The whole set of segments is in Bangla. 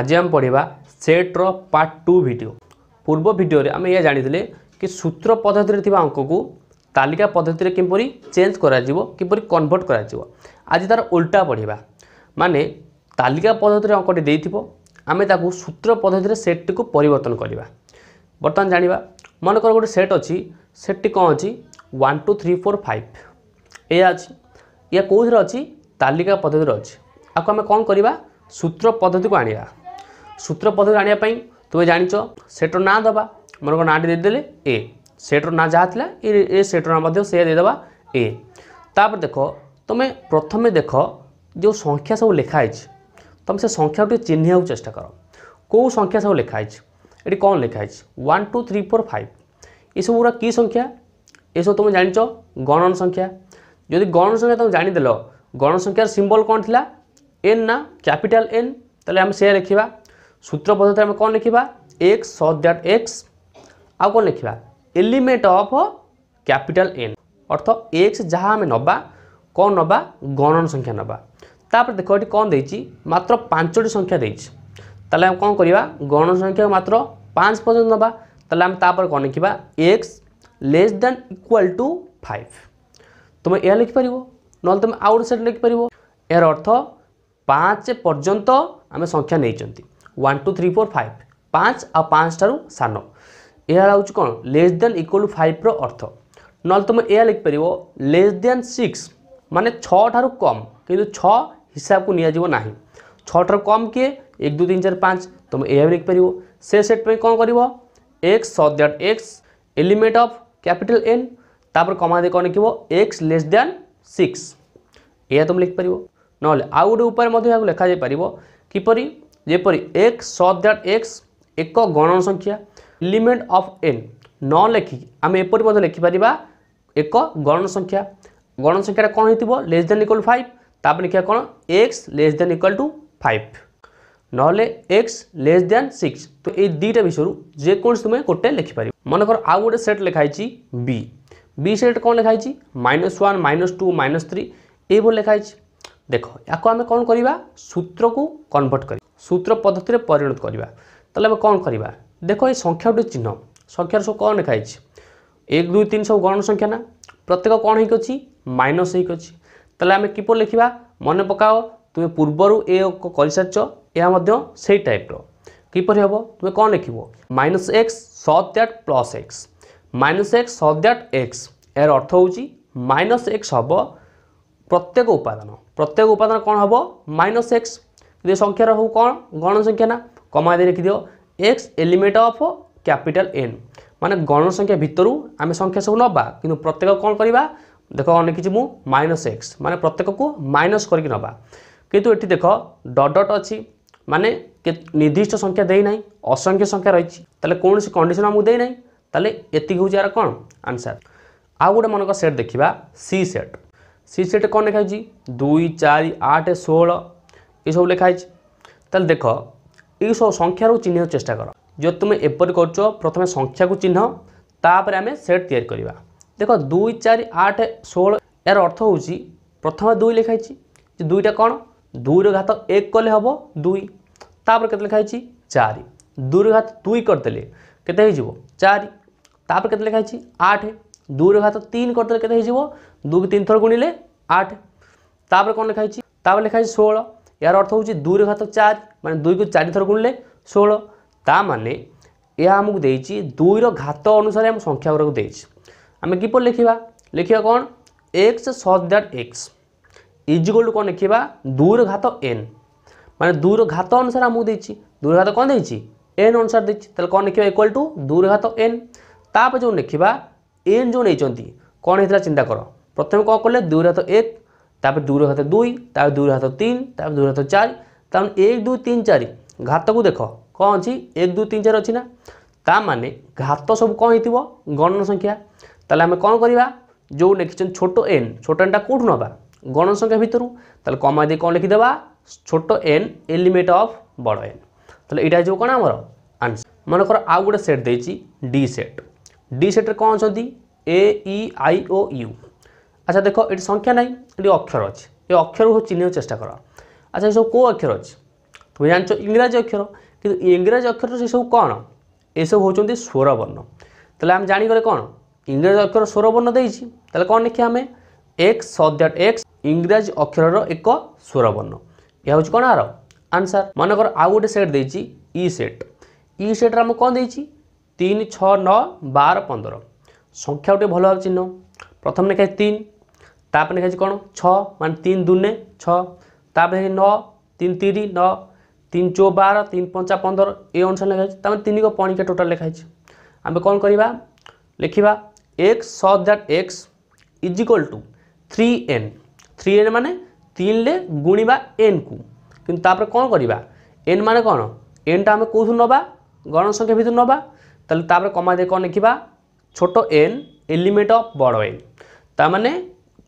ଆଜି ଆମେ ପଢ଼ିବା ସେଟ୍ର ପାର୍ଟ ଟୁ ଭିଡ଼ିଓ ପୂର୍ବ ଭିଡ଼ିଓରେ ଆମେ ଏହା ଜାଣିଥିଲେ କି ସୂତ୍ର ପଦ୍ଧତିରେ ଥିବା ଅଙ୍କକୁ ତାଲିକା ପଦ୍ଧତିରେ କିପରି ଚେଞ୍ଜ କରାଯିବ କିପରି କନଭର୍ଟ କରାଯିବ ଆଜି ତା'ର ଓଲଟା ପଢ଼ିବା ମାନେ ତାଲିକା ପଦ୍ଧତିରେ ଅଙ୍କଟି ଦେଇଥିବ ଆମେ ତାକୁ ସୂତ୍ର ପଦ୍ଧତିରେ ସେଟ୍ଟିକୁ ପରିବର୍ତ୍ତନ କରିବା ବର୍ତ୍ତମାନ ଜାଣିବା ମନେକର ଗୋଟେ ସେଟ୍ ଅଛି ସେଟ୍ଟି କ'ଣ ଅଛି one two three four five ଏହା ଅଛି ଏହା କେଉଁଥିରେ ଅଛି ତାଲିକା ପଦ୍ଧତିରେ ଅଛି ଆକୁ ଆମେ କ'ଣ କରିବା ସୂତ୍ର ପଦ୍ଧତିକୁ ଆଣିବା सूत्र पद जाना तुम्हें जाच सेटर ना दबा मन को नाटे देदे ए सेटर ना जहाँ था ए सेटर ना मध्य से देदे ए ताप देख तुम प्रथम देख जो संख्या सब लिखाई तुम से संख्या चिन्ह चेस्ट कर कौ संख्या सब लिखाई ये कौन लिखाई one two three four five ये सब गुरा कि संख्या ये सब तुम जान गणन संख्या जदि गणन संख्या तुम जाणीद गणन संख्यार सिंबल कौन थी एन ना कैपिटल एन तेल आम से लिखा সূত্র পদ্ধতি আমি କ'ଣ ଲେଖିବା ଏକ୍ସ ସଟ୍ ଡ୍ୟାଟ୍ ଏକ୍ସ ଆଉ କ'ଣ ଲେଖିବା ଏଲିମେଣ୍ଟ ଅଫ୍ କ୍ୟାପିଟାଲ ଏନ୍ ଅର୍ଥ ଏକ୍ସ ଯାହା ଆମେ ନେବା କ'ଣ ନେବା ଗଣନ ସଂଖ୍ୟା ନେବା ତାପରେ ଦେଖ ଏଠି କ'ଣ ଦେଇଛି ମାତ୍ର ପାଞ୍ଚଟି ସଂଖ୍ୟା ଦେଇଛି ତାହେଲେ ଆମେ କ'ଣ କରିବା ଗଣନ ସଂଖ୍ୟା ମାତ୍ର ପାଞ୍ଚ ପର୍ଯ୍ୟନ୍ତ ନେବା ତାହେଲେ ଆମେ ତାପରେ କ'ଣ ଲେଖିବା x less than equal to five ତୁମେ ଏହା ଲେଖିପାରିବ ନହେଲେ ତୁମେ ଆଉ ଗୋଟେ ସେଟ୍ ଲେଖିପାରିବ ଏହାର ଅର୍ଥ ପାଞ୍ଚ ପର୍ଯ୍ୟନ୍ତ ଆମେ ସଂଖ୍ୟା ନେଇଛନ୍ତି one two three four five पाँच आ पाँच ठारूँ सान यह हूँ कौन less than equal to five रर्थ ना तुम यह लिखिपर लेस देन सिक्स मान छु कम कि छिसाब को निजी ना छु कम किए एक दु तीन चार पाँच तुम यह भी लिखिपर से सेट पर कौन कर x such that x element of capital N तापर कमा दे कौन लिखो एक्स लेस दैन सिक्स यह तुम लिखिपर ना गोटे उपाय लिखा जापर किपरी ଯେପରି ଏକ୍ସ ସଟ୍ ଦ୍ୟାଟ୍ ଏକ୍ସ ଏକ ଗଣନ ସଂଖ୍ୟା ଏଲିମେଣ୍ଟ ଅଫ୍ ଏନ୍ ନ ଲେଖିକି ଆମେ ଏପରି ମଧ୍ୟ ଲେଖିପାରିବା ଏକ ଗଣନ ସଂଖ୍ୟା ଗଣନ ସଂଖ୍ୟାଟା କ'ଣ ହେଇଥିବ ଲେସ୍ ଦେନ୍ ଇକ୍ୱାଲ୍ ଫାଇଭ୍ ତାପରେ ଲେଖିବା କ'ଣ x less than equal to five নহলে এক্স লেস দ্যান সিক্স তো এই দুইটা বিষয় যেকোন তুমি গোটে লেখিপার মনে কর আউ গোটে সেট লেখাইছি বি বি সেট কম লেখাইছি minus one minus two minus three এইভাবে লেখাইছি দেখ এখন আমি কম করা সূত্রক কনভর্ট করি সূত্র পদ্ধতিরে পরিণত করা তাহলে আমি কম করা দেখ এই সংখ্যাটি চিহ্ন সংখ্যার সব কম লেখা হয়েছে এক দুই তিন সব গণ সংখ্যা না প্রত্যেক কম হয়ে অছি মাইনস হয়ে অছি তাহলে আমি কিপর লেখা মনে পকাও তুমি পূর্বর এ করিসারিছ ଏହା ମଧ୍ୟ ସେଇ ଟାଇପ୍ର କିପରି ହେବ ତୁମେ କ'ଣ ଲେଖିବ minus x such that plus x minus x such that x ଏହାର ଅର୍ଥ ହେଉଛି ମାଇନସ୍ ଏକ୍ସ ହେବ ପ୍ରତ୍ୟେକ ଉପାଦାନ ପ୍ରତ୍ୟେକ ଉପାଦାନ କ'ଣ ହେବ ମାଇନସ୍ ଏକ୍ସ ये संख्यार हूँ कौन गण संख्या ना कमा दे लिखिदियो x element of capital N ମାନେ ଗଣ ସଂଖ୍ୟା ଭିତରୁ ଆମେ ସଂଖ୍ୟା ସବୁ ନେବା କିନ୍ତୁ ପ୍ରତ୍ୟେକ କ'ଣ କରିବା ଦେଖ ଅନେକ କିଛି ମୁଁ ମାଇନସ୍ ଏକ୍ସ ମାନେ ପ୍ରତ୍ୟେକକୁ ମାଇନସ୍ କରିକି ନେବା କିନ୍ତୁ ଏଠି ଦେଖ ଡଟ୍ ଡଟ୍ ଅଛି ମାନେ ନିର୍ଦ୍ଦିଷ୍ଟ ସଂଖ୍ୟା ଦେଇନାହିଁ ଅସଂଖ୍ୟ ସଂଖ୍ୟା ରହିଛି ତାହେଲେ କୌଣସି କଣ୍ଡିସନ୍ ଆମକୁ ଦେଇନାହିଁ ତାହେଲେ ଏତିକି ହେଉଛି ଏହାର କ'ଣ ଆନ୍ସର୍ ଆଉ ଗୋଟେ ମନେକ ସେଟ୍ ଦେଖିବା ସି ସେଟ୍ ସି ସେଟ୍ କ'ଣ ଲେଖାହେଇଛି ଦୁଇ ଚାରି ଆଠ ଷୋହଳ ଏସବୁ ଲେଖା ହେଇଛି ତାହେଲେ ଦେଖ ଏଇସବୁ ସଂଖ୍ୟାରୁ ଚିହ୍ନିବାକୁ ଚେଷ୍ଟା କର ଯଦି ତୁମେ ଏପରି କରୁଛ ପ୍ରଥମେ ସଂଖ୍ୟାକୁ ଚିହ୍ନ ତାପରେ ଆମେ ସେଟ୍ ତିଆରି କରିବା ଦେଖ ଦୁଇ ଚାରି ଆଠ ଷୋହଳ ଏହାର ଅର୍ଥ ହେଉଛି ପ୍ରଥମେ ଦୁଇ ଲେଖା ହେଇଛି ଯେ ଦୁଇଟା କ'ଣ ଦୁଇର ଘାତ ଏକ କଲେ ହେବ ଦୁଇ ତାପରେ କେତେ ଲେଖା ହେଇଛି ଚାରି ଦୁଇର ଘାତ ଦୁଇ କରିଦେଲେ କେତେ ହେଇଯିବ ଚାରି ତାପରେ କେତେ ଲେଖା ହେଇଛି ଆଠ দুইর ঘাত তিন করতে কেটে হয়ে যাব দুই তিন থর গুণিলে আট তাপরে কোণ লেখা হয়েছি তাপরে লেখা হয়েছে ষোলো ଏହାର ଅର୍ଥ ହେଉଛି ଦୁଇରେ ଘାତକ ଚାରି ମାନେ ଦୁଇକୁ ଚାରିଥର ଗୁଣିଲେ ଷୋହଳ ତା ମାନେ ଏହା ଆମକୁ ଦେଇଛି ଦୁଇର ଘାତ ଅନୁସାରେ ଆମ ସଂଖ୍ୟା ଗୁଡ଼ାକୁ ଦେଇଛି ଆମେ କିପରି ଲେଖିବା ଲେଖିବା କ'ଣ X such that X ଇଜିକଲ୍ two କ'ଣ ଲେଖିବା ଦୁଇର ଘାତ ଏନ୍ ମାନେ ଦୁଇର ଘାତ ଅନୁସାରେ ଆମକୁ ଦେଇଛି ଦୁଇର ଘାତ କ'ଣ ଦେଇଛି ଏନ୍ ଅନୁସାରେ ଦେଇଛି ତାହେଲେ କ'ଣ ଲେଖିବା ଇକ୍ୱାଲ୍ ଟୁ ଦୁଇର ଘାତ ଏନ୍ ତାପରେ ଯେଉଁ ଲେଖିବା ଏନ୍ ଯେଉଁ ନେଇଛନ୍ତି କ'ଣ ହେଇଥିଲା ଚିନ୍ତା କର ପ୍ରଥମେ କ'ଣ କଲେ ଦୁଇର ଘାତ ଏକ তারপর দুই হাতে দুই তারপর দুই হাতে তিন তারপর দুই হাতে চারি তাহলে মানে এক দুই তিন চারি ঘাতকু দেখ কম অছি এক দুই তিন চারি অনেক তা মানে ঘাত সব কম গণন সংখ্যা তাহলে আমি কম করা যে লিখিছেন ছোট এন ছোট এনটা কোঠু নবা গণন সংখ্যা ভিতর তাহলে কমাই দিয়ে কম লিখিদেবা ছোট এন এলিমেট অফ বড় এন তাহলে এটা হয়ে কম আমার আনসর মনে কর আউ গোটে সেট দিয়েছি ডি সেট ডি সেটের কম অনেক এ ই আই ও ইউ আচ্ছা দেখো এটি সংখ্যা নাই এটি অক্ষর অছে এই অক্ষর চিহ্নির চেষ্টা কর আচ্ছা এসব কেউ অক্ষর অছে তুমি জানিছ ইংরাজী অক্ষর কিন্তু ইংরাজী অক্ষর সেসব কণ এসব হচ্ছেন স্বরবর্ণ তাহলে আমি জাঁগলে কণ ইংরাজী অক্ষর স্বরবর্ণ দিয়েছি তাহলে কণ লিখি আমি এক্স সদ্যাট এক্স ইংরাজী অক্ষরর এক স্বরবর্ণ এ হচ্ছে কণ আর আনসার মনে কর আউ গোটে সেট দিয়েছি ই সেট ই সেট্রে আমি কণ দিয়েছি তিন ছ ন বার পনেরো সংখ্যা গোটে ভালো ভাবে চিহ্ন প্রথম লেখায় তিন ତାପରେ ହେଇଛି କ'ଣ ଛଅ ମାନେ ତିନି ଦୁନେ ଛଅ ତାପରେ ହେଇଛି ନଅ ତିନି ତିରି ନଅ তিন চো বারো তিন পঞ্চা পনেরো এই অনুসারে লেখা হয়েছে তার তিন পণিকা টোটাল লেখা হয়েছে আমি কম করা লিখবা x such that x is equal to three N three N মানে তিনলে গুণবা এন কু কিন্তু তাপরে কম করা এন মানে কম এনটা আমি কেউ নবা গণ সংখ্যা ভিতর নবা তাহলে তাপরে কমা দিয়ে কম লিখবা ছোট এন এলিমেন্ট অফ বড় এন তার মানে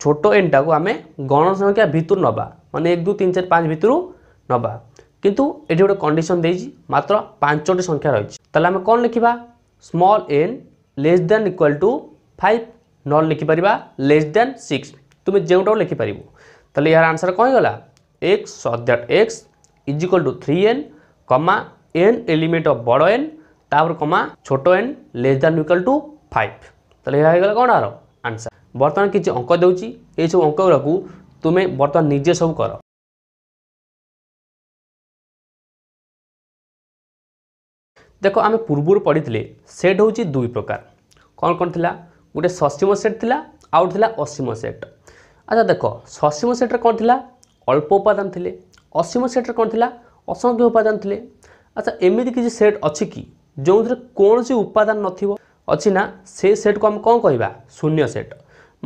ছোট এনটাকু আমি গণ সংখ্যা ভিতর নবা মানে এক দু তিন চার পাঁচ ভিতর নবা কিন্তু এটি গোটে কন্ডিশন দিয়েছি মাত্র পাঁচটি সংখ্যা রয়েছে তাহলে আমি কম লিখবা small N less than equal to five নল লিখিপার লেস দেন সিক্স তুমি যেটাও লিখিপার তাহলে ইয়ার আনসার কম গলা x such that x is equal to three N comma N element of বড় এন তারপর কমা ছোট N less than equal to five তাহলে ইয়া হয়ে গেল কোণ আর আনসার ବର୍ତ୍ତମାନ କିଛି ଅଙ୍କ ଦେଉଛି ଏଇସବୁ ଅଙ୍କଗୁଡ଼ାକୁ ତୁମେ ବର୍ତ୍ତମାନ ନିଜେ ସବୁ କର ଦେଖ ଆମେ ପୂର୍ବରୁ ପଢ଼ିଥିଲେ ସେଟ୍ ହେଉଛି ଦୁଇ ପ୍ରକାର କ'ଣ କ'ଣ ଥିଲା ଗୋଟେ ଷଷ୍ଠୀମ ସେଟ୍ ଥିଲା ଆଉ ଥିଲା ଅସୀମ ସେଟ୍ ଆଚ୍ଛା ଦେଖ ଷଷ୍ଠୀମ ସେଟ୍ରେ କ'ଣ ଥିଲା ଅଳ୍ପ ଉପାଦାନ ଥିଲେ ଅସୀମ ସେଟ୍ରେ କ'ଣ ଥିଲା ଅସଂଖ୍ୟ ଉପାଦାନ ଥିଲେ ଆଚ୍ଛା ଏମିତି କିଛି ସେଟ୍ ଅଛି କି ଯେଉଁଥିରେ କୌଣସି ଉପାଦାନ ନଥିବ ଅଛି ନା ସେ ସେଟ୍କୁ ଆମେ କ'ଣ କହିବା ଶୂନ୍ୟ ସେଟ୍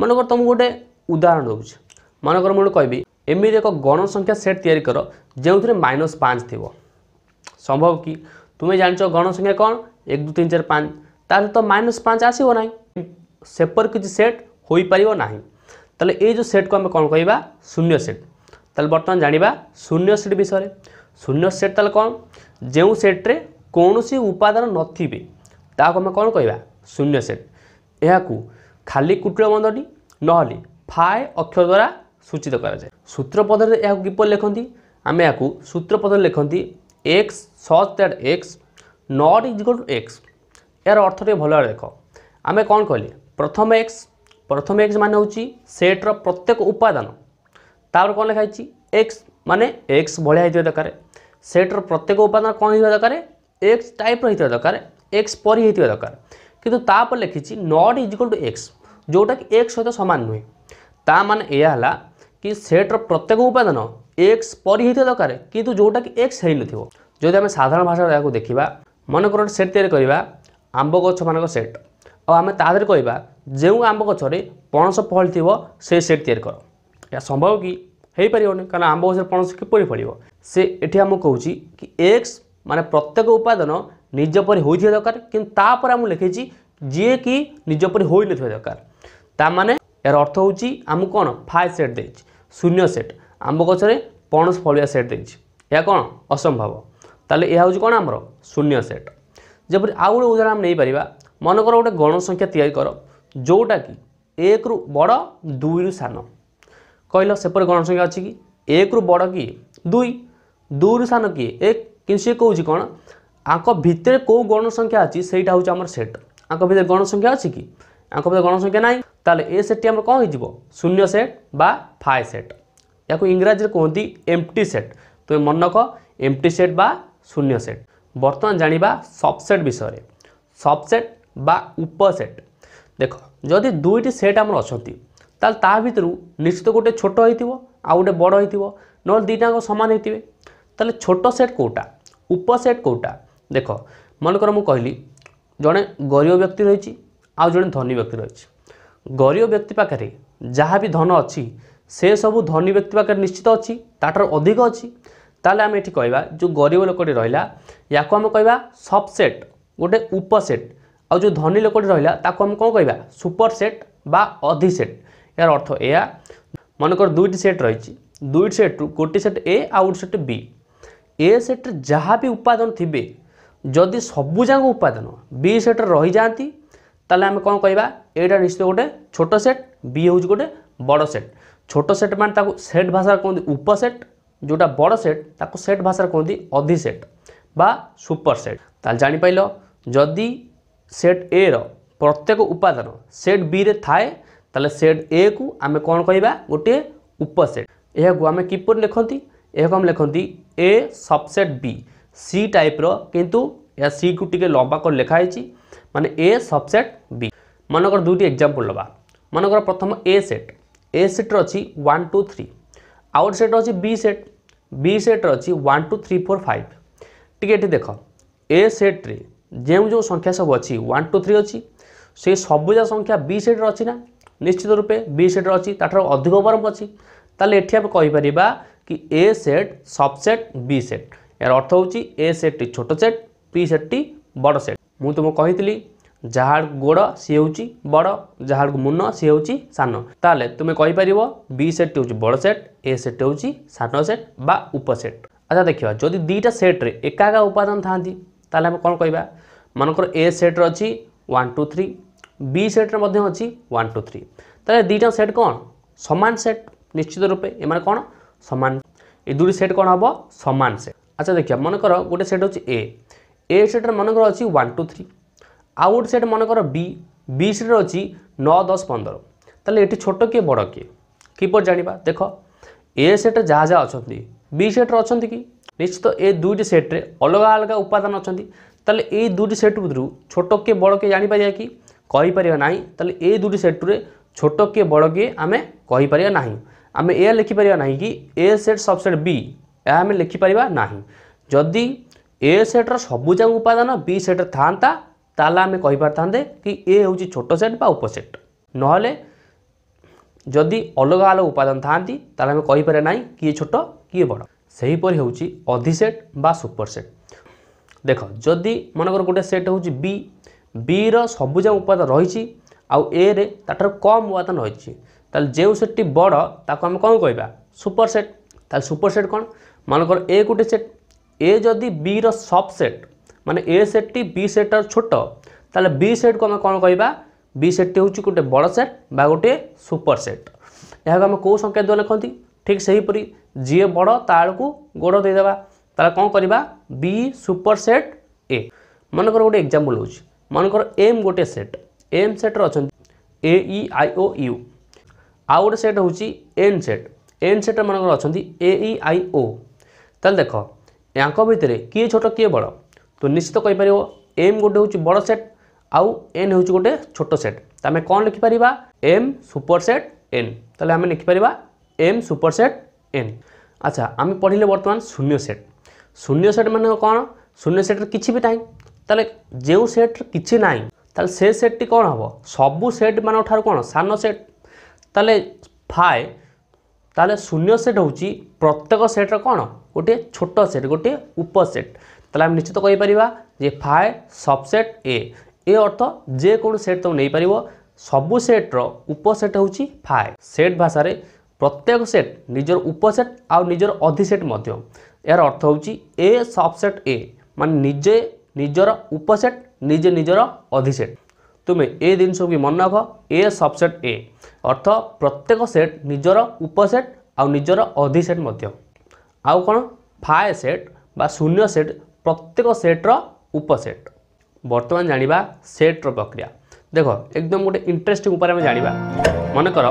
ମନେକର ତୁମକୁ ଗୋଟେ ଉଦାହରଣ ଦେଉଛି ମନେକର ମୁଁ ଗୋଟେ କହିବି ଏମିତି ଏକ ଗଣ ସଂଖ୍ୟା ସେଟ୍ ତିଆରି କର ଯେଉଁଥିରେ ମାଇନସ୍ ପାଞ୍ଚ ଥିବ ସମ୍ଭବ କି ତୁମେ ଜାଣିଛ ଗଣ ସଂଖ୍ୟା କ'ଣ ଏକ ଦୁଇ ତିନି ଚାରି ପାଞ୍ଚ ତାହେଲେ ତ ମାଇନସ୍ ପାଞ୍ଚ ଆସିବ ନାହିଁ ସେପରି କିଛି ସେଟ୍ ହୋଇପାରିବ ନାହିଁ ତାହେଲେ ଏଇ ଯେଉଁ ସେଟ୍କୁ ଆମେ କ'ଣ କହିବା ଶୂନ୍ୟ ସେଟ୍ ତାହେଲେ ବର୍ତ୍ତମାନ ଜାଣିବା ଶୂନ୍ୟ ସେଟ୍ ବିଷୟରେ ଶୂନ୍ୟ ସେଟ୍ ତାହେଲେ କ'ଣ ଯେଉଁ ସେଟ୍ରେ କୌଣସି ଉପାଦାନ ନଥିବେ ତାହାକୁ ଆମେ କ'ଣ କହିବା ଶୂନ୍ୟ ସେଟ୍ ଏହାକୁ ଖାଲି କୁଟୀର ବନ୍ଧଟି ନହେଲେ ଫାଏ ଅକ୍ଷର ଦ୍ୱାରା ସୂଚିତ କରାଯାଏ ସୂତ୍ରପଦରେ ଏହାକୁ କିପରି ଲେଖନ୍ତି ଆମେ ଏହାକୁ ସୂତ୍ରପଦରେ ଲେଖନ୍ତି x such that x not is to x ଏହାର ଅର୍ଥ ଟିକେ ଭଲ ଭାବରେ ଦେଖ ଆମେ କ'ଣ କହିଲେ ପ୍ରଥମ ଏକ୍ସ ପ୍ରଥମ ଏକ୍ସ ମାନେ ହେଉଛି ସେଟ୍ର ପ୍ରତ୍ୟେକ ଉପାଦାନ ତାପରେ କ'ଣ ଲେଖା ହେଇଛି ଏକ୍ସ ମାନେ ଏକ୍ସ ଭଳିଆ ହେଇଥିବା ଦରକାର ସେଟ୍ର ପ୍ରତ୍ୟେକ ଉପାଦାନ କ'ଣ ହେଇଥିବା ଦରକାର ଏକ୍ସ ଟାଇପ୍ର ହେଇଥିବା ଦରକାର ଏକ୍ସ ପରି ହେଇଥିବା ଦରକାର କିନ୍ତୁ ତାପରେ ଲେଖିଛି not is equal to x ଯେଉଁଟାକି ଏକ୍ସ ସହିତ ସମାନ ନୁହେଁ ତା ମାନେ ଏହା ହେଲା କି ସେଟ୍ର ପ୍ରତ୍ୟେକ ଉପାଦାନ ଏକ୍ସ ପରି ହେଇଥିବା ଦରକାର କିନ୍ତୁ ଯେଉଁଟାକି ଏକ୍ସ ହେଇନଥିବ ଯଦି ଆମେ ସାଧାରଣ ଭାଷାରେ ଏହାକୁ ଦେଖିବା ମନେକର ଗୋଟେ ସେଟ୍ ତିଆରି କରିବା ଆମ୍ବ ଗଛମାନଙ୍କ ସେଟ୍ ଆଉ ଆମେ ତା ଦେହରେ କହିବା ଯେଉଁ ଆମ୍ବ ଗଛରେ ପଣସ ଫଳିଥିବ ସେ ସେଟ୍ ତିଆରି କର ଏହା ସମ୍ଭବ କି ହେଇପାରିବନି କାରଣ ଆମ୍ବ ଗଛରେ ପଣସ କିପରି ଫଳିବ ସେ ଏଠି ଆମକୁ କହୁଛି କି ଏକ୍ସ ମାନେ ପ୍ରତ୍ୟେକ ଉପାଦାନ নিজ পরি হয়ে দরকার কিন্তু তাপরে আমি লিখেছি যিকি নিজ পরি হয়ে নথিবা দরকার তা মানে এর অর্থ হচ্ছে আমি কোণ ফাইভ সেট দিয়েছি শূন্য সেট আম্ব গছরে ପଣସ ଫଳିଆ ସେଟ୍ ଦେଇଛି ଏହା କ'ଣ ଅସମ୍ଭବ ତାହେଲେ ଏହା ହେଉଛି କ'ଣ ଆମର ଶୂନ୍ୟ ସେଟ୍ ଯେପରି ଆଉ ଗୋଟେ ଉଦାହରଣ ଆମେ ନେଇପାରିବା ମନେକର ଗୋଟେ ଗଣ ସଂଖ୍ୟା ତିଆରି କର ଯେଉଁଟାକି ଏକରୁ ବଡ଼ ଦୁଇରୁ ସାନ କହିଲ ସେପରି ଗଣ ସଂଖ୍ୟା ଅଛି କି ଏକରୁ ବଡ଼ କିଏ ଦୁଇ ଦୁଇରୁ ସାନ କିଏ ଏକ କିନ୍ତୁ ସିଏ କହୁଛି କ'ଣ ଆଙ୍କ ଭିତରେ କେଉଁ ଗଣ ସଂଖ୍ୟା ଅଛି ସେଇଟା ହେଉଛି ଆମର ସେଟ୍ ଆଙ୍କ ଭିତରେ ଗଣ ସଂଖ୍ୟା ଅଛି କି ଆଙ୍କ ଭିତରେ ଗଣ ସଂଖ୍ୟା ନାହିଁ ତାହେଲେ ଏ ସେଟ୍ଟି ଆମର କ'ଣ ହେଇଯିବ ଶୂନ୍ୟ ସେଟ୍ ବା ଫାଏ ସେଟ୍ ୟାକୁ ଇଂରାଜୀରେ କୁହନ୍ତି ଏମ୍ଟି ସେଟ୍ ତୁମେ ମନେ ରଖ ଏମ୍ଟି ସେଟ୍ ବା ଶୂନ୍ୟ ସେଟ୍ ବର୍ତ୍ତମାନ ଜାଣିବା ସବ୍ସେଟ୍ ବିଷୟରେ ସବ୍ସେଟ୍ ବା ଉପସେଟ୍ ଦେଖ ଯଦି ଦୁଇଟି ସେଟ୍ ଆମର ଅଛନ୍ତି ତାହେଲେ ତା ଭିତରୁ ନିଶ୍ଚିତ ଗୋଟେ ଛୋଟ ହେଇଥିବ ଆଉ ଗୋଟେ ବଡ଼ ହେଇଥିବ ନହେଲେ ଦୁଇଟାଙ୍କ ସମାନ ହେଇଥିବେ ତାହେଲେ ଛୋଟ ସେଟ୍ କେଉଁଟା ଉପସେଟ୍ କେଉଁଟା দেখ মনেকর মু কহিলি জনে গরিব ব্যক্তি রয়েছে আউ জনে ধনী ব্যক্তি রয়েছে গরিব ব্যক্তি পাখে যা বি ধন অছি সে সবু ধনী ব্যক্তি পাখে নিশ্চিত অছি তাঠার অধিক অছি তাহলে আমি এটি কহবা যে গরিব লোকটি রহলা ইয়াকু আমি কহবা সবসেট গোটে উপসেট আউ যে ধনী লোকটি রহলা তাকে আমি কম কহবা সুপরসেট বা অধিসেট এর অর্থ এয়া মনেকর দুইটি সেট রয়েছে দুইটি সেট্রু গোটি সেট এ আউ সেট বি এ সেট্রে যা বি উপাদান থিবে ଯଦି ସବୁଯାକ ଉପାଦାନ ବି ସେଟ୍ରେ ରହିଯାଆନ୍ତି ତାହେଲେ ଆମେ କ'ଣ କହିବା ଏଇଟା ନିଶ୍ଚିତ ଗୋଟେ ଛୋଟ ସେଟ୍ ବି ହେଉଛି ଗୋଟେ ବଡ଼ ସେଟ୍ ଛୋଟ ସେଟ୍ ମାନେ ତାକୁ ସେଟ୍ ଭାଷାରେ କୁହନ୍ତି ଉପସେଟ୍ ଯେଉଁଟା ବଡ଼ ସେଟ୍ ତାକୁ ସେଟ୍ ଭାଷାରେ କୁହନ୍ତି ଅଧିସେଟ୍ বা ସୁପର ସେଟ୍ ତାହେଲେ ଜାଣିପାରିଲ ଯଦି ସେଟ୍ ଏର ପ୍ରତ୍ୟେକ ଉପାଦାନ ସେଟ୍ ବିରେ ଥାଏ ତାହେଲେ ସେଟ୍ ଏକୁ ଆମେ କ'ଣ କହିବା ଗୋଟିଏ ଉପସେଟ୍ ଏହାକୁ ଆମେ କିପରି ଲେଖନ୍ତି ଏହାକୁ ଆମେ ଲେଖନ୍ତି ଏ ସବସେଟ୍ ବି ସି ଟାଇପ୍ର କିନ୍ତୁ ଏହା ସିକୁ ଟିକେ ଲମ୍ବା କରି ଲେଖା ହେଇଛି ମାନେ ଏ ସବସେଟ୍ ବି ମନେକର ଦୁଇଟି ଏକ୍ଜାମ୍ପଲ୍ ନେବା ମନେକର ପ୍ରଥମ ଏ ସେଟ୍ ଏ ସେଟ୍ର ଅଛି ୱାନ୍ ଟୁ ଥ୍ରୀ ଆଉ ଗୋଟେ ସେଟ୍ର ଅଛି ବି ସେଟ୍ ବି ସେଟ୍ର ଅଛି one two three four five ଟିକେ ଏଠି ଦେଖ ଏ ସେଟ୍ରେ ଯେଉଁ ଯେଉଁ ସଂଖ୍ୟା ସବୁ ଅଛି ୱାନ୍ ଟୁ ଥ୍ରୀ ଅଛି ସେ ସବୁଯାକ ସଂଖ୍ୟା ବି ସେଟ୍ରେ ଅଛି ନା ନିଶ୍ଚିତ ରୂପେ ବି ସେଟ୍ରେ ଅଛି ତା'ଠାରୁ ଅଧିକ ବରଂ ଅଛି ତାହେଲେ ଏଠି ଆମେ କହିପାରିବା କି A set subset B set ଏହାର ଅର୍ଥ ହେଉଛି ଏ ସେଟ୍ଟି ଛୋଟ ସେଟ୍ ପି ସେଟ୍ଟି ବଡ଼ ସେଟ୍ ମୁଁ ତୁମକୁ କହିଥିଲି ଯାହାର ଗୋଡ଼ ସିଏ ହେଉଛି ବଡ଼ ଯାହାର ମୁନ ସିଏ ହେଉଛି ସାନ ତାହେଲେ ତୁମେ କହିପାରିବ ବି ସେଟ୍ଟି ହେଉଛି ବଡ଼ ସେଟ୍ ଏ ସେଟ୍ ହେଉଛି ସାନ ସେଟ୍ ବା ଉପସେଟ୍ ଆଚ୍ଛା ଦେଖିବା ଯଦି ଦୁଇଟା ସେଟ୍ରେ ଏକା ଏକା ଉପାଦାନ ଥାନ୍ତି ତାହେଲେ ଆମେ କ'ଣ କହିବା ମନେକର ଏ ସେଟ୍ରେ ଅଛି ୱାନ୍ ଟୁ ଥ୍ରୀ ବି ସେଟ୍ରେ ମଧ୍ୟ ଅଛି ୱାନ୍ ଟୁ ଥ୍ରୀ ତାହେଲେ ଦୁଇଟା ସେଟ୍ କ'ଣ ସମାନ ସେଟ୍ ନିଶ୍ଚିତ ରୂପେ ଏମାନେ କ'ଣ ସମାନ ଏ ଦୁଇଟି ସେଟ୍ କ'ଣ ହେବ ସମାନ ସେଟ୍ আচ্ছা দেখ মনেকর গোটে সেট হচ্ছে এ এ সেটর মনেকর অছি ওয়ান টু থ্রি আউ গোটে সেট মনেকর বি বি সেটর অছি ন দশ পনেরো তাহলে এটি ছোট কিয়ে বড় কিয়ে কিপর জাঁয়া দেখ এ সেটরে যা যা অনেক বি সেটরে অনেক কি নিশ্চিত এ দুইটি সেট্রে অলগা অলগা উপাদান অনেক তাহলে এই দুইটি সেট ভিতর ছোট কিয়ে বড় কিয়ে জাঁপারা কি কইপারা না তাহলে এই দুইটি সেট্রে ছোট কিয়ে বড় কিয়ে আমি কইপারা না আমি এয়া লিখিপারা না কি এ সেট সবসেট বি ଏହା ଆମେ ଲେଖିପାରିବା ନାହିଁ ଯଦି ଏ ସେଟ୍ର ସବୁଯାକ ଉପାଦାନ ବି ସେଟ୍ରେ ଥାଆନ୍ତା ତାହେଲେ ଆମେ କହିପାରିଥାନ୍ତେ କି ଏ ହେଉଛି ଛୋଟ ସେଟ୍ ବା ଉପସେଟ୍ ନହେଲେ ଯଦି ଅଲଗା ଅଲଗା ଉପାଦାନ ଥାଆନ୍ତି ତାହେଲେ ଆମେ କହିପାରିବା ନାହିଁ କିଏ ଛୋଟ କିଏ ବଡ଼ ସେହିପରି ହେଉଛି ଅଧିସେଟ୍ ବା ସୁପରସେଟ୍ ଦେଖ ଯଦି ମନେକର ଗୋଟେ ସେଟ୍ ହେଉଛି ବି ବିର ସବୁଯାକ ଉପାଦାନ ରହିଛି ଆଉ ଏରେ ତାଠାରୁ କମ୍ ଉପାଦାନ ରହିଛି ତାହେଲେ ଯେଉଁ ସେଟ୍ଟି ବଡ଼ ତାକୁ ଆମେ କ'ଣ କହିବା ସୁପରସେଟ୍ ତାହେଲେ ସୁପରସେଟ୍ କ'ଣ মনে ଏ ଗୋଟେ ସେଟ୍ ଏ ଯଦି ବିର ସବ୍ ସେଟ୍ ମାନେ ଏ ସେଟ୍ଟି ବି ସେଟ୍ର ଛୋଟ ତାହେଲେ ବି ସେଟ୍କୁ ଆମେ କ'ଣ କହିବା ବି ସେଟ୍ଟି ହେଉଛି ଗୋଟେ ବଡ଼ ସେଟ୍ ବା ଗୋଟିଏ ସୁପର ସେଟ୍ ଏହାକୁ ଆମେ କେଉଁ ସଂଖ୍ୟା ଦ୍ୱାରା ଲେଖନ୍ତି ଠିକ୍ ସେହିପରି ଯିଏ ବଡ଼ ତା ଆଡ଼କୁ ଗୋଡ଼ ଦେଇଦେବା ତାହେଲେ କ'ଣ କରିବା ବି ସୁପର ସେଟ୍ ଏ ମନେକର ଗୋଟେ ଏକ୍ଜାମ୍ପଲ୍ ହେଉଛି ମନେକର ଏମ୍ ଗୋଟିଏ ସେଟ୍ ଏମ୍ ସେଟ୍ରେ ଅଛନ୍ତି ଏ ଇ ଆଇ ଓ ୟୁ ଆଉ ଗୋଟେ ସେଟ୍ ହେଉଛି ଏନ୍ ସେଟ୍ ଏନ୍ ସେଟ୍ରେ ମନେକର ଅଛନ୍ତି ଏ ଇ ଆଇ ଓ ତାହେଲେ ଦେଖ ୟାଙ୍କ ଭିତରେ କିଏ ଛୋଟ କିଏ ବଡ଼ ତ ନିଶ୍ଚିତ କହିପାରିବ ଏମ୍ ଗୋଟେ ହେଉଛି ବଡ଼ ସେଟ୍ ଆଉ ଏନ୍ ହେଉଛି ଗୋଟେ ଛୋଟ ସେଟ୍ ତ ଆମେ କ'ଣ ଲେଖିପାରିବା ଏମ୍ ସୁପର ସେଟ୍ ଏନ୍ ତାହେଲେ ଆମେ ଲେଖିପାରିବା ଏମ୍ ସୁପର ସେଟ୍ ଏନ୍ ଆଚ୍ଛା ଆମେ ପଢ଼ିଲେ ବର୍ତ୍ତମାନ ଶୂନ୍ୟ ସେଟ୍ শূন্য সেট মানে কোণ শূন্য সেট্রে কিছু বি না তাহলে যে সেট্রে কিছু না তাহলে সে সেটটি কোণ হব সবু সেট মানুষ কোণ সান সেট তাহলে ফায় তাহলে শূন্য সেট হচ্ছে প্রত্যেক সেট্র কোণ গোটে ছোট সেট গোটিଏ উপসেট তাহলে আমি নিশ্চিত কইপারা যে ফাଏ সবসেট এ এ অর্থ যেকোন সেট তুমি নেইপার সবু সেট্র উপসেট হচ্ছে ফাଏ সেট ভাষার প্রত্যেক সেট নিজের উপসেট আজর অধিসেট মধ্য এর অর্থ হচ্ছে এ সবসেট এ মানে নিজে নিজের উপসেট নিজে নিজের অধিসেট তুমি এ জিনিসকে মনে রাখ এ সবসেট এ অর্থ প্রত্যেক সেট নিজের উপসেট আজর অধিসেট মধ্য ଆଉ କ'ଣ ଫାଏ ସେଟ୍ ବା ଶୂନ୍ୟ ସେଟ୍ ପ୍ରତ୍ୟେକ ସେଟ୍ର ଉପସେଟ୍ ବର୍ତ୍ତମାନ ଜାଣିବା ସେଟ୍ର ପ୍ରକ୍ରିୟା ଦେଖ ଏକଦମ ଗୋଟେ ଇଣ୍ଟରେଷ୍ଟିଂ ଉପରେ ଆମେ ଜାଣିବା ମନେକର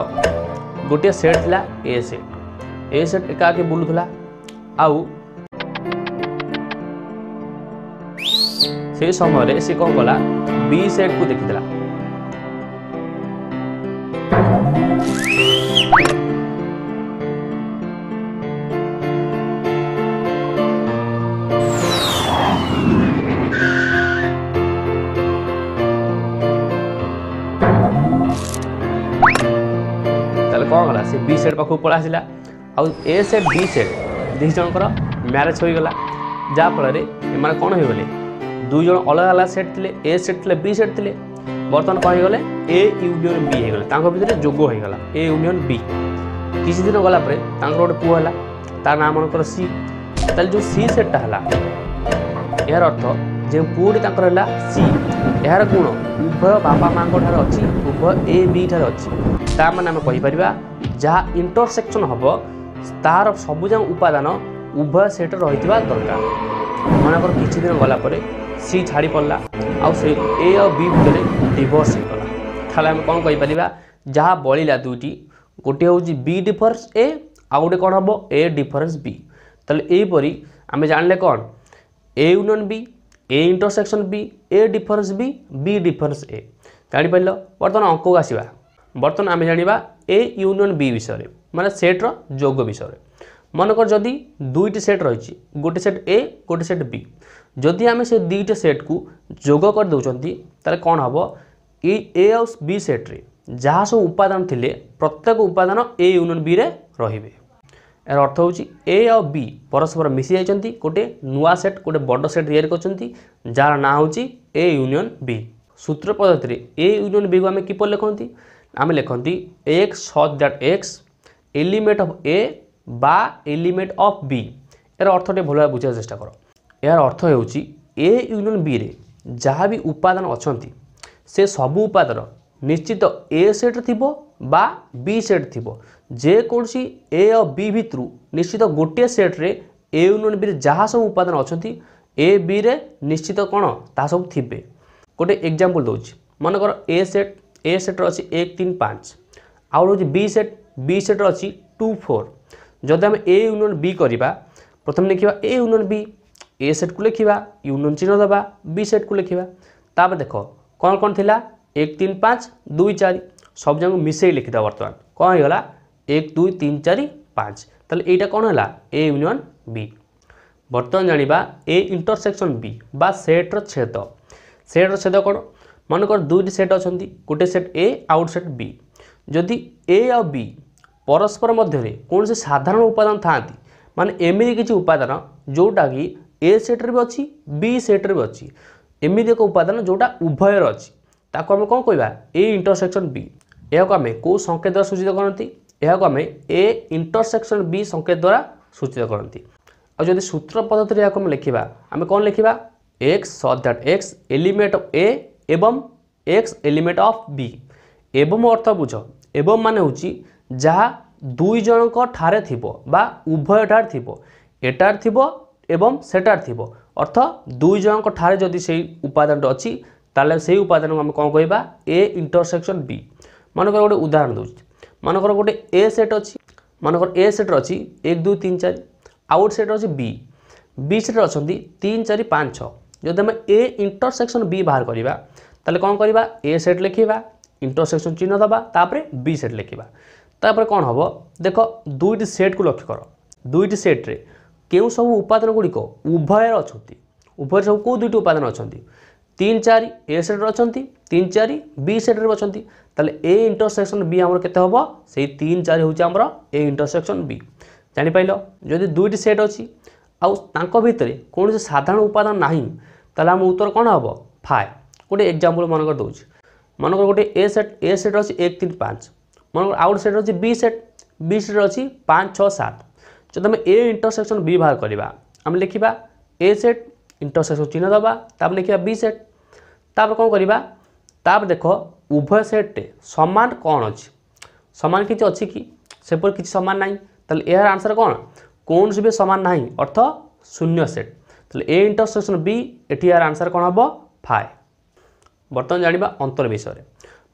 ଗୋଟିଏ ସେଟ୍ ଥିଲା ଏ ସେଟ୍ ଏ ସେଟ୍ ଏକାକି ବୁଲୁଥିଲା ଆଉ সেই ସମୟରେ ସେ କଣ କଲା ବି ସେଟ୍କୁ ଦେଖିଥିଲା ପାଖକୁ ପଳା ଆସିଲା ଆଉ ଏ ସେଟ୍ ବି ସେଟ୍ ଦୁଇ ଜଣଙ୍କର ମ୍ୟାରେଜ୍ ହୋଇଗଲା ଯାହାଫଳରେ ଏମାନେ କ'ଣ ହୋଇଗଲେ ଦୁଇ ଜଣ ଅଲଗା ଅଲଗା ସେଟ୍ ଥିଲେ ଏ ସେଟ୍ ଥିଲେ ବି ସେଟ୍ ଥିଲେ ବର୍ତ୍ତମାନ କ'ଣ ହୋଇଗଲେ ଏ ୟୁନିୟନ୍ ବି ହୋଇଗଲେ ତାଙ୍କ ଭିତରେ ଯୋଗ ହୋଇଗଲା ଏ ୟୁନିୟନ୍ ବି କିଛି ଦିନ ଗଲା ପରେ ତାଙ୍କର ଗୋଟେ ପୁଅ ହେଲା ତା ନାଁ ମନେକର ସି ତାହେଲେ ଯେଉଁ ସି ସେଟ୍ଟା ହେଲା ଏହାର ଅର୍ଥ ଯେଉଁ ପୁଅଟି ତାଙ୍କର ହେଲା ସି ଏହାର ଗୁଣ ଉଭୟ ବାପା ମାଆଙ୍କ ଠାରେ ଅଛି ଉଭୟ ଏ ବି ଠାରେ ଅଛି ତା ମାନେ ଆମେ କହିପାରିବା ଯାହା ଇଣ୍ଟରସେକ୍ସନ୍ ହେବ ତାହାର ସବୁଯାକ ଉପାଦାନ ଉଭୟ ସେଟ୍ରେ ରହିଥିବା ଦରକାର ମନେକର କିଛି ଦିନ ଗଲା ପରେ ସି ଛାଡ଼ି ପଡ଼ିଲା ଆଉ ସେ ଏ ଆଉ ବି ଭିତରେ ଡିଭୋର୍ସ ହେଇଗଲା ତାହେଲେ ଆମେ କ'ଣ କହିପାରିବା ଯାହା ବଳିଲା ଦୁଇଟି ଗୋଟିଏ ହେଉଛି ବି ଡିଫରେନ୍ସ ଏ ଆଉ ଗୋଟେ କ'ଣ ହେବ ଏ ଡିଫରେନ୍ସ ବି ତାହେଲେ ଏହିପରି ଆମେ ଜାଣିଲେ କ'ଣ A union B A intersection B A difference B B difference A ଜାଣିପାରିଲ ବର୍ତ୍ତମାନ ଅଙ୍କକୁ ଆସିବା ବର୍ତ୍ତମାନ ଆମେ ଜାଣିବା ଏ ୟୁନିୟନ୍ ବି ବିଷୟରେ ମାନେ ସେଟ୍ର ଯୋଗ ବିଷୟରେ ମନେକର ଯଦି ଦୁଇଟି ସେଟ୍ ରହିଛି ଗୋଟେ ସେଟ୍ ଏ ଗୋଟେ ସେଟ୍ ବି ଯଦି ଆମେ ସେ ଦୁଇଟି ସେଟ୍କୁ ଯୋଗ କରିଦେଉଛନ୍ତି ତାହେଲେ କ'ଣ ହେବ ଏ ଏ ଆଉ ବି ସେଟ୍ରେ ଯାହା ସବୁ ଉପାଦାନ ଥିଲେ ପ୍ରତ୍ୟେକ ଉପାଦାନ ଏ ୟୁନିୟନ୍ ବିରେ ରହିବେ ଏହାର ଅର୍ଥ ହେଉଛି ଏ ଆଉ ବି ପରସ୍ପର ମିଶି ଯାଇଛନ୍ତି ଗୋଟେ ନୂଆ ସେଟ୍ ଗୋଟେ ବଡ଼ ସେଟ୍ ତିଆରି କରିଛନ୍ତି ଯାହାର ନାଁ ହେଉଛି ଏ ୟୁନିୟନ୍ ବି ସୂତ୍ର ପଦ୍ଧତିରେ ଏ ୟୁନିୟନ୍ ବିକୁ ଆମେ କିପରି ଲେଖନ୍ତି আমি লেখন্তি x such that x element of A বা এলিমেট অফ বি এর অর্থটি ভালোভাবে বুঝার চেষ্টা কর এর অর্থ ହେଉଛି ଏ ୟୁନିୟନ୍ ବିରେ ଯାହା ବି ଉପାଦାନ ଅଛନ୍ତି ସେ ସବୁ ଉପାଦାନ ନିଶ୍ଚିତ ଏ ସେଟ୍ ଥିବ ବା ବି ସେଟ୍ ଥିବ ଯେକୌଣସି ଏ ଓ ବି ଭିତରୁ ନିଶ୍ଚିତ ଗୋଟିଏ ସେଟ୍ରେ ଏ ୟୁନିୟନ୍ ବିରେ ଯାହା ସବୁ ଉପାଦାନ ଅଛନ୍ତି ଏ ବିରେ ନିଶ୍ଚିତ କ'ଣ ତାହା ସବୁ ଥିବେ ଗୋଟେ ଏକ୍ଜାମ୍ପଲ୍ ଦେଉଛି ମନେକର ଏ ସେଟ୍ ଏ ସେଟ୍ର ଅଛି ଏକ ତିନି ପାଞ୍ଚ ଆଉ ରହୁଛି ବି ସେଟ୍ ବି ସେଟ୍ର ଅଛି ଟୁ ଫୋର୍ ଯଦି ଆମେ ଏ ୟୁନିୟନ୍ ବି କରିବା ପ୍ରଥମେ ଲେଖିବା ଏ ୟୁନିୟନ୍ ବି ଏ ସେଟ୍କୁ ଲେଖିବା ୟୁନିୟନ୍ ଚିହ୍ନ ଦେବା ବି ସେଟ୍କୁ ଲେଖିବା ତାପରେ ଦେଖ କ'ଣ କ'ଣ ଥିଲା ଏକ ତିନି ପାଞ୍ଚ ଦୁଇ ଚାରି ସବୁ ଯାକ ମିଶାଇ ଲେଖିଦେବା ବର୍ତ୍ତମାନ କ'ଣ ହେଇଗଲା ଏକ ଦୁଇ ତିନି ଚାରି ପାଞ୍ଚ ତାହେଲେ ଏଇଟା କ'ଣ ହେଲା ଏ ୟୁନିୟନ୍ ବି ବର୍ତ୍ତମାନ ଜାଣିବା ଏ ଇଣ୍ଟରସେକ୍ସନ୍ ବି ବା ସେଟ୍ର ଛେଦ ସେଟ୍ର ଛେଦ କ'ଣ মনেকর দুইটি সেট অনেক গোটে সেট এ আউট সেট বি যদি এ আ বি পরস্পর মধ্যে কৌশি সাধারণ উপাদান থাকে মানে এমিতি কিছু উপাদান যেটা কি এ সেট্রে অছি বি সেট্রে অছি এমিতি এক উপাদান যেটা উভয়ের অছি তাকে আমি কম কহবা এ ইন্টরসেকশন বি এখন আমি কেউ সংকেত দ্বারা সূচিত করতে এখন আমি এ ইন্টরসেকশন বি সংকেত দ্বারা সূচিত করতে আর যদি সূত্র পদ্ধতি এখন লিখবা আমি কম লিখবা x such that x element of A ଏବଂ ଏକ୍ସ ଏଲିମେଣ୍ଟ ଅଫ୍ ବି ଏବଂ ଅର୍ଥ ବୁଝ ଏବଂ ମାନେ ହେଉଛି ଯାହା ଦୁଇ ଜଣଙ୍କ ଠାରେ ଥିବ ବା ଉଭୟ ଠାରେ ଥିବ ଏଟାର ଥିବ ଏବଂ ସେଟାର ଥିବ ଅର୍ଥ ଦୁଇ ଜଣଙ୍କ ଠାରେ ଯଦି ସେଇ ଉପାଦାନଟି ଅଛି ତାହେଲେ ସେଇ ଉପାଦାନକୁ ଆମେ କ'ଣ କହିବା ଏ ଇଣ୍ଟରସେକ୍ସନ୍ ବି ମନେକର ଗୋଟେ ଉଦାହରଣ ଦେଉଛି ମନେକର ଗୋଟେ ଏ ସେଟ୍ ଅଛି ମନେକର ଏ ସେଟ୍ରେ ଅଛି ଏକ ଦୁଇ ତିନି ଚାରି ଆଉ ଗୋଟେ ସେଟ୍ରେ ଅଛି ବି ବି ସେଟ୍ରେ ଅଛନ୍ତି ତିନି ଚାରି ପାଞ୍ଚ ଛଅ ଯଦି ଆମେ ଏ ଇଣ୍ଟରସେକ୍ସନ୍ ବି ବାହାର କରିବା তাহলে କ'ଣ କରିବା ଏ ସେଟ୍ ଲେଖିବା ଇଣ୍ଟରସେକ୍ସନ୍ ଚିହ୍ନ ଦେବା ତାପରେ ବି ସେଟ୍ ଲେଖିବା ତାପରେ କ'ଣ ହେବ ଦେଖ ଦୁଇଟି ସେଟ୍କୁ ଲକ୍ଷ୍ୟ କର ଦୁଇଟି ସେଟ୍ରେ କେଉଁ ସବୁ ଉପାଦାନ ଗୁଡ଼ିକ ଉଭୟରେ ଅଛନ୍ତି ଉଭୟରେ ସବୁ କେଉଁ ଦୁଇଟି ଉପାଦାନ ଅଛନ୍ତି ତିନି ଚାରି ଏ ସେଟ୍ରେ ଅଛନ୍ତି ତିନି ଚାରି ବି ସେଟ୍ରେ ଅଛନ୍ତି ତାହେଲେ ଏ ଇଣ୍ଟରସେକ୍ସନ୍ ବି ଆମର କେତେ ହେବ ସେଇ ତିନି ଚାରି ହେଉଛି ଆମର ଏ ଇଣ୍ଟରସେକ୍ସନ୍ ବି ଜାଣିପାରିଲ ଯଦି ଦୁଇଟି ସେଟ୍ ଅଛି ଆଉ ତାଙ୍କ ଭିତରେ କୌଣସି ସାଧାରଣ ଉପାଦାନ ନାହିଁ ତାହେଲେ ଆମ ଉତ୍ତର କ'ଣ ହେବ ଫାଏ ଗୋଟେ ଏକ୍ଜାମ୍ପଲ୍ ମନେକର ଦେଉଛି ମନେକର ଗୋଟେ ଏ ସେଟ୍ ଏ ସେଟ୍ ଅଛି ଏକ ତିନି ପାଞ୍ଚ ମନେକର ଆଉ ଗୋଟେ ସେଟ୍ ଅଛି ବି ସେଟ୍ ବି ସେଟ୍ ଅଛି ପାଞ୍ଚ ଛଅ ସାତ ଯଦି ଆମେ ଏ ଇଣ୍ଟରସେକ୍ସନ୍ ବି ବାହାର କରିବା ଆମେ ଲେଖିବା ଏ ସେଟ୍ ଇଣ୍ଟରସେକ୍ସନ୍ ଚିହ୍ନ ଦେବା ତାପରେ ଲେଖିବା ବି ସେଟ୍ ତାପରେ କ'ଣ କରିବା ତାପରେ ଦେଖ ଉଭୟ ସେଟ୍ରେ ସମାନ କ'ଣ ଅଛି ସମାନ କିଛି ଅଛି କି ସେପରି କିଛି ସମାନ ନାହିଁ ତାହେଲେ ଏହାର ଆନ୍ସର୍ କ'ଣ କୌଣସି ବି ସମାନ ନାହିଁ ଅର୍ଥ ଶୂନ୍ୟ ସେଟ୍ ତାହେଲେ ଏ ଇଣ୍ଟରସେକ୍ସନ୍ ବି ଏଠି ଏହାର ଆନ୍ସର୍ କଣ ହେବ ফাইভ ବର୍ତ୍ତମାନ ଜାଣିବା ଅନ୍ତର ବିଷୟରେ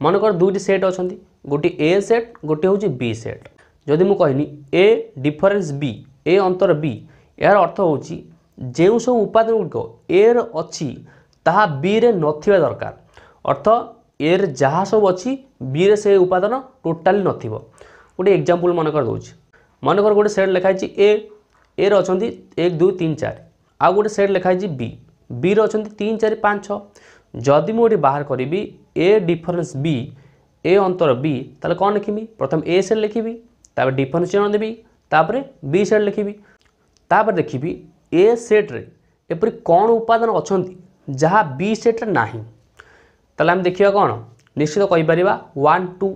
ମନେକର ଦୁଇଟି ସେଟ୍ ଅଛନ୍ତି ଗୋଟିଏ ଏ ସେଟ୍ ଗୋଟିଏ ହେଉଛି ବି ସେଟ୍ ଯଦି ମୁଁ କହିଲି ଏ ଡିଫରେନ୍ସ ବି ଏ ଅନ୍ତର ବି ଏହାର ଅର୍ଥ ହେଉଛି ଯେଉଁ ସବୁ ଉପାଦାନ ଗୁଡ଼ିକ ଏର ଅଛି ତାହା ବିରେ ନଥିବା ଦରକାର ଅର୍ଥ ଏରେ ଯାହା ସବୁ ଅଛି ବିରେ ସେ ଉପାଦାନ ଟୋଟାଲି ନଥିବ ଗୋଟେ ଏକ୍ଜାମ୍ପଲ୍ ମନେକର ଦେଉଛି ମନେକର ଗୋଟେ ସେଟ୍ ଲେଖାହେଇଛି ଏ ଏର ଅଛନ୍ତି ଏକ ଦୁଇ ତିନି ଚାରି ଆଉ ଗୋଟେ ସେଟ୍ ଲେଖାହେଇଛି ବି ବିରେ ଅଛନ୍ତି ତିନି ଚାରି ପାଞ୍ଚ ଛଅ ଯଦି ମୁଁ ଏଠି ବାହାର କରିବି ଏ ଡିଫରେନ୍ସ ବି ଏ ଅନ୍ତର ବି ତାହେଲେ କ'ଣ ଲେଖିବି ପ୍ରଥମେ ଏ ସେଟ୍ ଲେଖିବି ତାପରେ ଡିଫରେନ୍ସ ଚିହ୍ନ ଦେବି ତାପରେ ବି ସେଟ୍ ଲେଖିବି ତାପରେ ଦେଖିବି ଏ ସେଟ୍ରେ ଏପରି କ'ଣ ଉପାଦାନ ଅଛନ୍ତି ଯାହା ବି ସେଟ୍ରେ ନାହିଁ ତାହେଲେ ଆମେ ଦେଖିବା କ'ଣ ନିଶ୍ଚିତ କହିପାରିବା ୱାନ୍ ଟୁ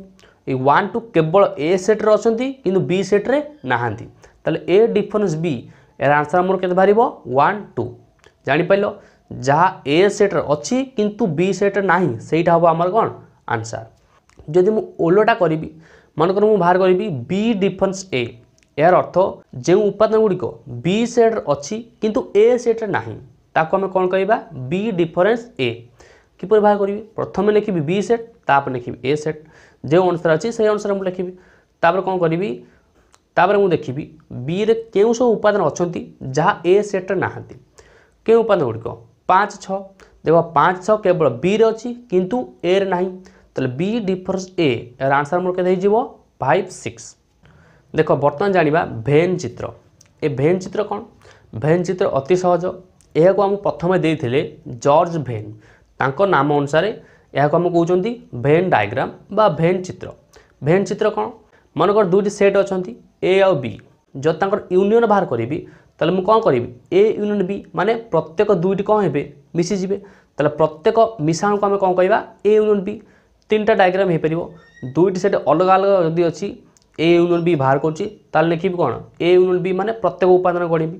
এই ওয়ান টু কেবল এ সেট্রে অনেক কিন্তু বি সেট্রে না তাহলে এ ডিফরেন্স বি এর আনসার আমার কেতে বাহার ওয়ান টু জাঁপারল ଯାହା ଏ ସେଟ୍ରେ ଅଛି କିନ୍ତୁ ବି ସେଟ୍ରେ ନାହିଁ ସେଇଟା ହେବ ଆମର କ'ଣ ଆନ୍ସର୍ ଯଦି ମୁଁ ଓଲଟା କରିବି ମନେକର ମୁଁ ବାହାର କରିବି ବି ଡିଫେନ୍ସ ଏ ଏହାର ଅର୍ଥ ଯେଉଁ ଉପାଦାନ ଗୁଡ଼ିକ ବି ସେଟ୍ରେ ଅଛି କିନ୍ତୁ ଏ ସେଟ୍ରେ ନାହିଁ ତାକୁ ଆମେ କ'ଣ କହିବା ବି ଡିଫରେନ୍ସ ଏ କିପରି ବାହାର କରିବି ପ୍ରଥମେ ଲେଖିବି ବି ସେଟ୍ ତାପରେ ଲେଖିବି ଏ ସେଟ୍ ଯେଉଁ ଅନୁସାରେ ଅଛି ସେହି ଅନୁସାରେ ମୁଁ ଲେଖିବି ତାପରେ କ'ଣ କରିବି ତାପରେ ମୁଁ ଦେଖିବି ବିରେ କେଉଁ ସବୁ ଉପାଦାନ ଅଛନ୍ତି ଯାହା ଏ ସେଟ୍ରେ ନାହାନ୍ତି କେଉଁ ଉପାଦାନ ଗୁଡ଼ିକ পাঁচ ছ দেখ পাঁচ ছ কেবল বি রে অছি কিন্তু এ রে না তাহলে বি ডিফর্স এ এর আনসার মোট কেতে হয়ে ফাইভ সিক্স দেখ বর্তমান জাঁয়া ভেন চিত্র এ ভেন চিত্র কম ভেন চিত্র অতি সহজ ଏହାକୁ ଆମକୁ ପ୍ରଥମେ ଦେଇଥିଲେ ଜର୍ଜ ଭେନ୍ ତାଙ୍କ ନାମ ଅନୁସାରେ ଏହାକୁ ଆମେ କହୁଛନ୍ତି ଭେନ୍ ଡାୟଗ୍ରାମ୍ ବା ଭେନ୍ ଚିତ୍ର ଭେନ୍ ଚିତ୍ର କ'ଣ ମନେକର ଦୁଇଟି ସେଟ୍ ଅଛନ୍ତି ଏ ଆଉ ବି ଯଦି ତାଙ୍କର ୟୁନିୟନ୍ ବାହାର କରିବି তাহলে ମୁଁ କ'ଣ କରିବି ଏ ୟୁନିଟ୍ ବି ମାନେ ପ୍ରତ୍ୟେକ ଦୁଇଟି କ'ଣ ହେବେ ମିଶିଯିବେ ତାହେଲେ ପ୍ରତ୍ୟେକ ମିଶାଣକୁ ଆମେ କ'ଣ କହିବା ଏ ୟୁନିଟ୍ ବି ତିନିଟା ଡାଇଗ୍ରାମ୍ ହେଇପାରିବ ଦୁଇଟି ସେଟ୍ ଅଲଗା ଅଲଗା ଯଦି ଅଛି ଏ ୟୁନିଟ୍ ବି ବାହାର କରୁଛି ତାହେଲେ ଲେଖିବି କ'ଣ ଏ ୟୁନିଟ୍ ବି ମାନେ ପ୍ରତ୍ୟେକ ଉପାଦାନ ଗଣିବି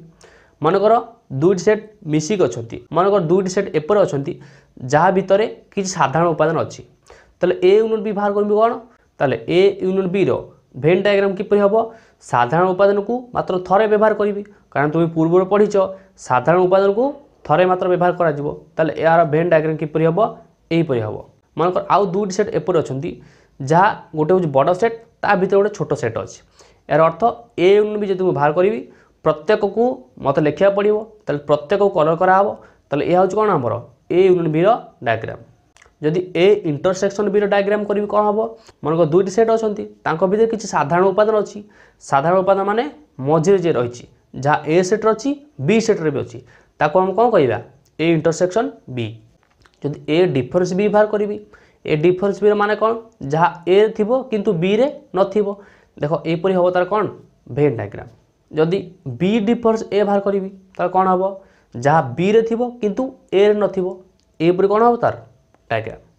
ମନେକର ଦୁଇଟି ସେଟ୍ ମିଶିକି ଅଛନ୍ତି ମନେକର ଦୁଇଟି ସେଟ୍ ଏପରି ଅଛନ୍ତି ଯାହା ଭିତରେ କିଛି ସାଧାରଣ ଉପାଦାନ ଅଛି ତାହେଲେ ଏ ୟୁନିଟ୍ ବି ବାହାର କରିବି କ'ଣ ତାହେଲେ ଏ ୟୁନିଟ୍ ବିର ଭେନ୍ ଡାଇଗ୍ରାମ୍ କିପରି ହେବ ସାଧାରଣ ଉପାଦାନକୁ ମାତ୍ର ଥରେ ବ୍ୟବହାର କରିବି କାରଣ ତୁମେ ପୂର୍ବରୁ ପଢ଼ିଛ ସାଧାରଣ ଉପାଦାନକୁ ଥରେ ମାତ୍ର ବ୍ୟବହାର କରାଯିବ ତାହେଲେ ଏହାର ଭେନ୍ ଡାଇଗ୍ରାମ୍ କିପରି ହେବ ଏହିପରି ହେବ ମନେକର ଆଉ ଦୁଇଟି ସେଟ୍ ଏପରି ଅଛନ୍ତି ଯାହା ଗୋଟେ ହେଉଛି ବଡ଼ ସେଟ୍ ତା ଭିତରେ ଗୋଟେ ଛୋଟ ସେଟ୍ ଅଛି ଏହାର ଅର୍ଥ ଏ ୟୁନିଟ୍ ବି ଯଦି ମୁଁ ବାହାର କରିବି ପ୍ରତ୍ୟେକକୁ ମୋତେ ଲେଖିବାକୁ ପଡ଼ିବ ତାହେଲେ ପ୍ରତ୍ୟେକକୁ କଲର୍ କରାହେବ ତାହେଲେ ଏହା ହେଉଛି କ'ଣ ଆମର ଏ ୟୁନିଟ୍ ବିର ଡାଇଗ୍ରାମ୍ ଯଦି ଏ ଇଣ୍ଟରସେକ୍ସନ୍ ବିର ଡାଇଗ୍ରାମ୍ କରିବି କ'ଣ ହେବ ମନେକର ଦୁଇଟି ସେଟ୍ ଅଛନ୍ତି ତାଙ୍କ ଭିତରେ କିଛି ସାଧାରଣ ଉପାଦାନ ଅଛି ସାଧାରଣ ଉପାଦାନ ମାନେ ମଝିରେ ଯିଏ ରହିଛି ଯାହା ଏ ସେଟ୍ରେ ଅଛି ବି ସେଟ୍ରେ ବି ଅଛି ତାକୁ ଆମେ କ'ଣ କହିବା ଏ ଇଣ୍ଟରସେକ୍ସନ୍ ବି ଯଦି ଏ ଡିଫରେନ୍ସ ବି ବାହାର କରିବି ଏ ଡିଫରେନ୍ସ ବିର ମାନେ କ'ଣ ଯାହା ଏ ଥିବ କିନ୍ତୁ ବିରେ ନଥିବ ଦେଖ ଏପରି ହେବ ତା'ର କ'ଣ ଭେନ୍ ଡାଇଗ୍ରାମ୍ ଯଦି ବି ଡିଫରେନ୍ସ ଏ ବାହାର କରିବି ତା'ର କ'ଣ ହେବ ଯାହା ବିରେ ଥିବ କିନ୍ତୁ ଏରେ ନଥିବ ଏପରି କ'ଣ ହେବ ତା'ର ଡାଇଗ୍ରାମ୍